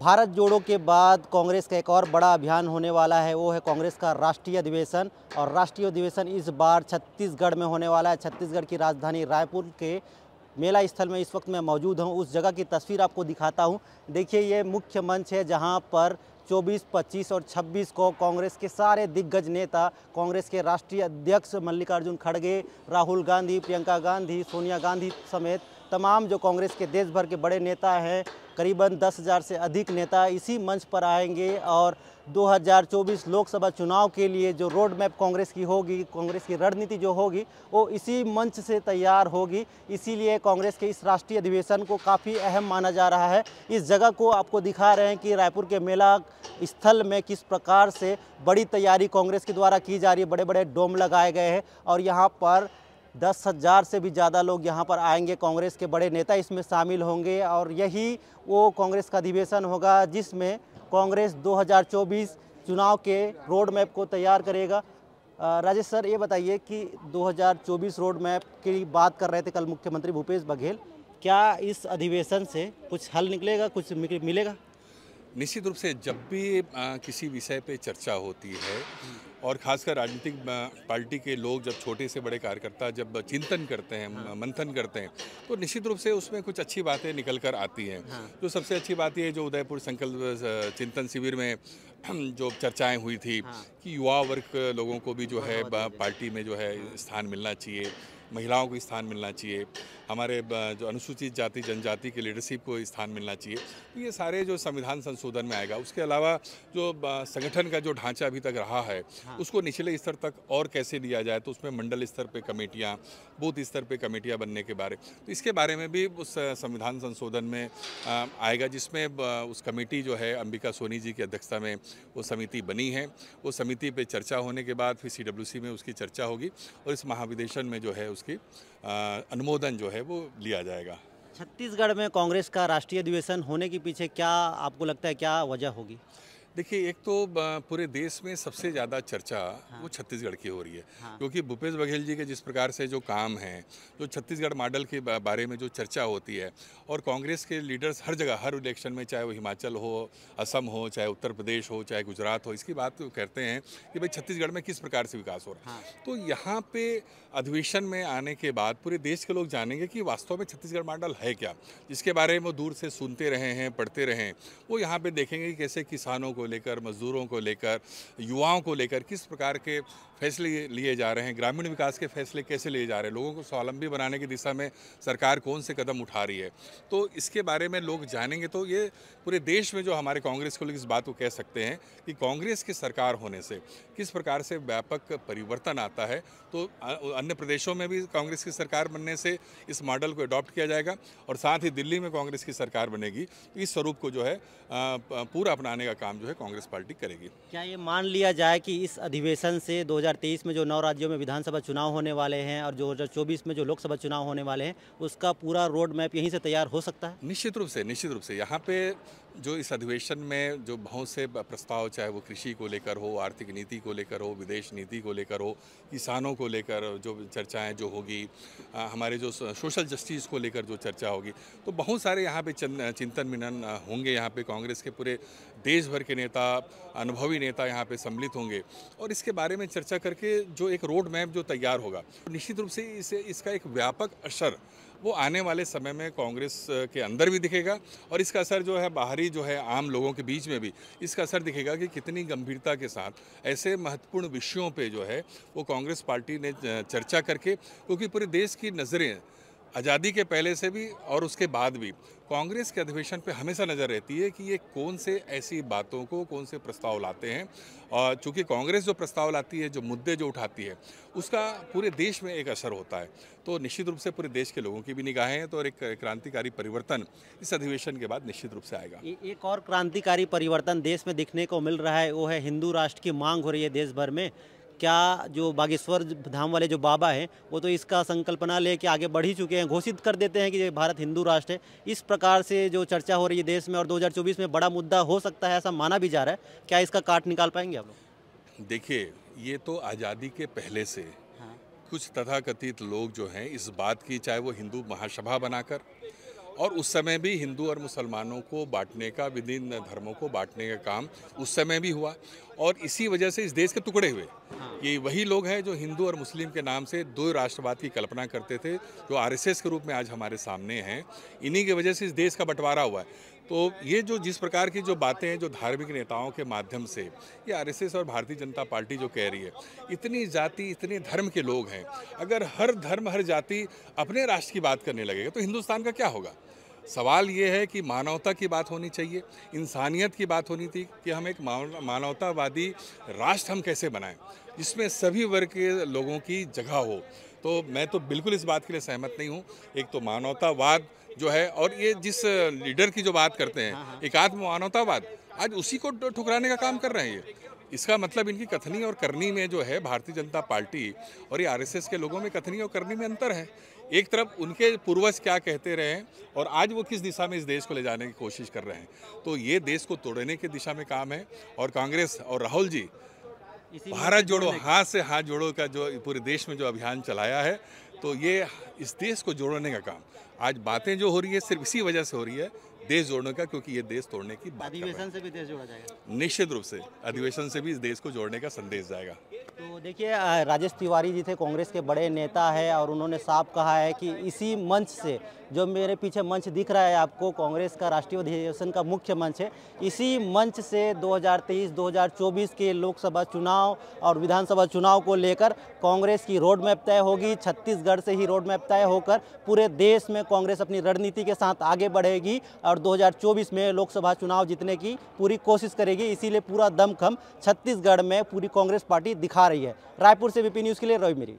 भारत जोड़ो के बाद कांग्रेस का एक और बड़ा अभियान होने वाला है वो है कांग्रेस का राष्ट्रीय अधिवेशन और राष्ट्रीय अधिवेशन इस बार छत्तीसगढ़ में होने वाला है छत्तीसगढ़ की राजधानी रायपुर के मेला स्थल में इस वक्त मैं मौजूद हूँ उस जगह की तस्वीर आपको दिखाता हूँ देखिए ये मुख्य मंच है जहाँ पर 24, 25 और 26 को कांग्रेस के सारे दिग्गज नेता कांग्रेस के राष्ट्रीय अध्यक्ष मल्लिकार्जुन खड़गे राहुल गांधी प्रियंका गांधी सोनिया गांधी समेत तमाम जो कांग्रेस के देश भर के बड़े नेता हैं करीबन 10,000 से अधिक नेता इसी मंच पर आएंगे और 2024 लोकसभा चुनाव के लिए जो रोड मैप कांग्रेस की होगी कांग्रेस की रणनीति जो होगी वो इसी मंच से तैयार होगी इसीलिए कांग्रेस के इस राष्ट्रीय अधिवेशन को काफ़ी अहम माना जा रहा है इस जगह को आपको दिखा रहे हैं कि रायपुर के मेला स्थल में किस प्रकार से बड़ी तैयारी कांग्रेस के द्वारा की जा रही है बड़े बड़े डोम लगाए गए हैं और यहाँ पर दस हज़ार से भी ज़्यादा लोग यहाँ पर आएंगे कांग्रेस के बड़े नेता इसमें शामिल होंगे और यही वो कांग्रेस का अधिवेशन होगा जिसमें कांग्रेस 2024 चुनाव के रोड मैप को तैयार करेगा राजेश सर ये बताइए कि 2024 रोड मैप की बात कर रहे थे कल मुख्यमंत्री भूपेश बघेल क्या इस अधिवेशन से कुछ हल निकलेगा कुछ मिलेगा निश्चित रूप से जब भी किसी विषय पर चर्चा होती है और खासकर राजनीतिक पार्टी के लोग जब छोटे से बड़े कार्यकर्ता जब चिंतन करते हैं हाँ। मंथन करते हैं तो निश्चित रूप से उसमें कुछ अच्छी बातें निकल कर आती हैं हाँ। जो सबसे अच्छी बात ये जो उदयपुर संकल्प चिंतन शिविर में जो चर्चाएं हुई थी हाँ। कि युवा वर्ग लोगों को भी जो है पार्टी में जो है स्थान मिलना चाहिए महिलाओं को स्थान मिलना चाहिए हमारे जो अनुसूचित जाति जनजाति की लीडरशिप को स्थान मिलना चाहिए तो ये सारे जो संविधान संशोधन में आएगा उसके अलावा जो संगठन का जो ढांचा अभी तक रहा है हाँ। उसको निचले स्तर तक और कैसे लिया जाए तो उसमें मंडल स्तर पर कमेटियाँ बूथ स्तर पर कमेटियाँ बनने के बारे तो इसके बारे में भी उस संविधान संशोधन में आएगा जिसमें उस कमेटी जो है अंबिका सोनी जी की अध्यक्षता में वो समिति बनी है वो समिति पर चर्चा होने के बाद फिर सी में उसकी चर्चा होगी और इस महाविदेशन में जो है उसकी अनुमोदन जो है वो लिया जाएगा छत्तीसगढ़ में कांग्रेस का राष्ट्रीय अधिवेशन होने के पीछे क्या आपको लगता है क्या वजह होगी देखिए एक तो पूरे देश में सबसे ज़्यादा चर्चा हाँ। वो छत्तीसगढ़ की हो रही है हाँ। क्योंकि भूपेश बघेल जी के जिस प्रकार से जो काम हैं जो छत्तीसगढ़ मॉडल के बारे में जो चर्चा होती है और कांग्रेस के लीडर्स हर जगह हर इलेक्शन में चाहे वो हिमाचल हो असम हो चाहे उत्तर प्रदेश हो चाहे गुजरात हो इसकी बात तो कहते हैं कि भाई छत्तीसगढ़ में किस प्रकार से विकास हो रहा है हाँ। तो यहाँ पे अधिवेशन में आने के बाद पूरे देश के लोग जानेंगे कि वास्तव में छत्तीसगढ़ मॉडल है क्या जिसके बारे में वो दूर से सुनते रहे हैं पढ़ते रहे हैं वो यहाँ पर देखेंगे कि कैसे किसानों को लेकर मज़दूरों को लेकर युवाओं को लेकर किस प्रकार के फैसले लिए जा रहे हैं ग्रामीण विकास के फैसले कैसे लिए जा रहे हैं लोगों को स्वावलंबी बनाने की दिशा में सरकार कौन से कदम उठा रही है तो इसके बारे में लोग जानेंगे तो ये पूरे देश में जो हमारे कांग्रेस को लोग इस बात को कह सकते हैं कि कांग्रेस की सरकार होने से किस प्रकार से व्यापक परिवर्तन आता है तो अन्य प्रदेशों में भी कांग्रेस की सरकार बनने से इस मॉडल को अडॉप्ट किया जाएगा और साथ ही दिल्ली में कांग्रेस की सरकार बनेगी इस स्वरूप को जो है पूरा अपनाने का काम जो है है कांग्रेस पार्टी करेगी क्या ये मान लिया जाए कि इस अधिवेशन से 2023 में जो नौ राज्यों में विधानसभा चुनाव होने वाले हैं और 2024 में जो लोकसभा चुनाव होने वाले हैं उसका पूरा रोड मैप यहीं से तैयार हो सकता है निश्चित रूप से निश्चित रूप से यहाँ पे जो इस अधिवेशन में जो बहुत से प्रस्ताव चाहे वो कृषि को लेकर हो आर्थिक नीति को लेकर हो विदेश नीति को लेकर हो किसानों को लेकर जो चर्चाएं जो होगी हमारे जो सोशल जस्टिस को लेकर जो चर्चा होगी तो बहुत सारे यहाँ पे चिंतन मिनन होंगे यहाँ पे कांग्रेस के पूरे देश भर के नेता अनुभवी नेता यहाँ पे सम्मिलित होंगे और इसके बारे में चर्चा करके जो एक रोड मैप जो तैयार होगा निश्चित रूप से इसे इसका एक व्यापक असर वो आने वाले समय में कांग्रेस के अंदर भी दिखेगा और इसका असर जो है बाहरी जो है आम लोगों के बीच में भी इसका असर दिखेगा कि कितनी गंभीरता के साथ ऐसे महत्वपूर्ण विषयों पे जो है वो कांग्रेस पार्टी ने चर्चा करके क्योंकि पूरे देश की नज़रें आज़ादी के पहले से भी और उसके बाद भी कांग्रेस के अधिवेशन पे हमेशा नज़र रहती है कि ये कौन से ऐसी बातों को कौन से प्रस्ताव लाते हैं और चूँकि कांग्रेस जो प्रस्ताव लाती है जो मुद्दे जो उठाती है उसका पूरे देश में एक असर होता है तो निश्चित रूप से पूरे देश के लोगों की भी निगाहें हैं तो और एक क्रांतिकारी परिवर्तन इस अधिवेशन के बाद निश्चित रूप से आएगा ए, एक और क्रांतिकारी परिवर्तन देश में दिखने को मिल रहा है वो है हिंदू राष्ट्र की मांग हो रही है देश भर में क्या जो बागेश्वर धाम वाले जो बाबा हैं वो तो इसका संकल्पना ले आगे बढ़ ही चुके हैं घोषित कर देते हैं कि ये भारत हिंदू राष्ट्र है इस प्रकार से जो चर्चा हो रही है देश में और 2024 में बड़ा मुद्दा हो सकता है ऐसा माना भी जा रहा है क्या इसका काट निकाल पाएंगे आप लोग देखिए ये तो आज़ादी के पहले से हाँ। कुछ तथाकथित लोग जो हैं इस बात की चाहे वो हिंदू महासभा बनाकर और उस समय भी हिंदू और मुसलमानों को बांटने का विभिन्न धर्मों को बांटने का काम उस समय भी हुआ और इसी वजह से इस देश के टुकड़े हुए हाँ। ये वही लोग हैं जो हिंदू और मुस्लिम के नाम से दो राष्ट्रवाद की कल्पना करते थे जो आरएसएस के रूप में आज हमारे सामने हैं इन्हीं की वजह से इस देश का बंटवारा हुआ है तो ये जो जिस प्रकार की जो बातें हैं जो धार्मिक नेताओं के माध्यम से ये आरएसएस और भारतीय जनता पार्टी जो कह रही है इतनी जाति इतने धर्म के लोग हैं अगर हर धर्म हर जाति अपने राष्ट्र की बात करने लगेगा तो हिंदुस्तान का क्या होगा सवाल ये है कि मानवता की बात होनी चाहिए इंसानियत की बात होनी थी कि हम एक मानवतावादी राष्ट्र हम कैसे बनाएं जिसमें सभी वर्ग के लोगों की जगह हो तो मैं तो बिल्कुल इस बात के लिए सहमत नहीं हूँ एक तो मानवतावाद जो है और ये जिस लीडर की जो बात करते हैं हाँ, हाँ। एकात्म मानवतावाद आज उसी को ठुकराने का काम कर रहे हैं ये इसका मतलब इनकी कथनी और करनी में जो है भारतीय जनता पार्टी और ये आरएसएस के लोगों में कथनी और करनी में अंतर है एक तरफ उनके पूर्वज क्या कहते रहे हैं और आज वो किस दिशा में इस देश को ले जाने की कोशिश कर रहे हैं तो ये देश को तोड़ने की दिशा में काम है और कांग्रेस और राहुल जी भारत जोड़ो हाथ से हाथ जोड़ो का जो पूरे देश में जो अभियान चलाया है तो ये इस देश को जोड़ने का काम आज बातें जो हो रही है सिर्फ इसी वजह से हो रही है देश जोड़ने का क्योंकि ये देश तोड़ने की बात अधिवेशन से भी देश जोड़ा जाएगा निश्चित रूप से अधिवेशन से भी इस देश को जोड़ने का संदेश जाएगा तो देखिए राजेश तिवारी जी थे कांग्रेस के बड़े नेता है और उन्होंने साफ कहा है कि इसी मंच से जो मेरे पीछे मंच दिख रहा है आपको कांग्रेस का राष्ट्रीय अधिवेशन का मुख्य मंच है इसी मंच से 2023 2024 के लोकसभा चुनाव और विधानसभा चुनाव को लेकर कांग्रेस की रोड मैप तय होगी छत्तीसगढ़ से ही रोड मैप तय होकर पूरे देश में कांग्रेस अपनी रणनीति के साथ आगे बढ़ेगी और और 2024 में लोकसभा चुनाव जीतने की पूरी कोशिश करेगी इसीलिए पूरा दमखम छत्तीसगढ़ में पूरी कांग्रेस पार्टी दिखा रही है रायपुर से बीपी न्यूज़ के लिए रवि मिरी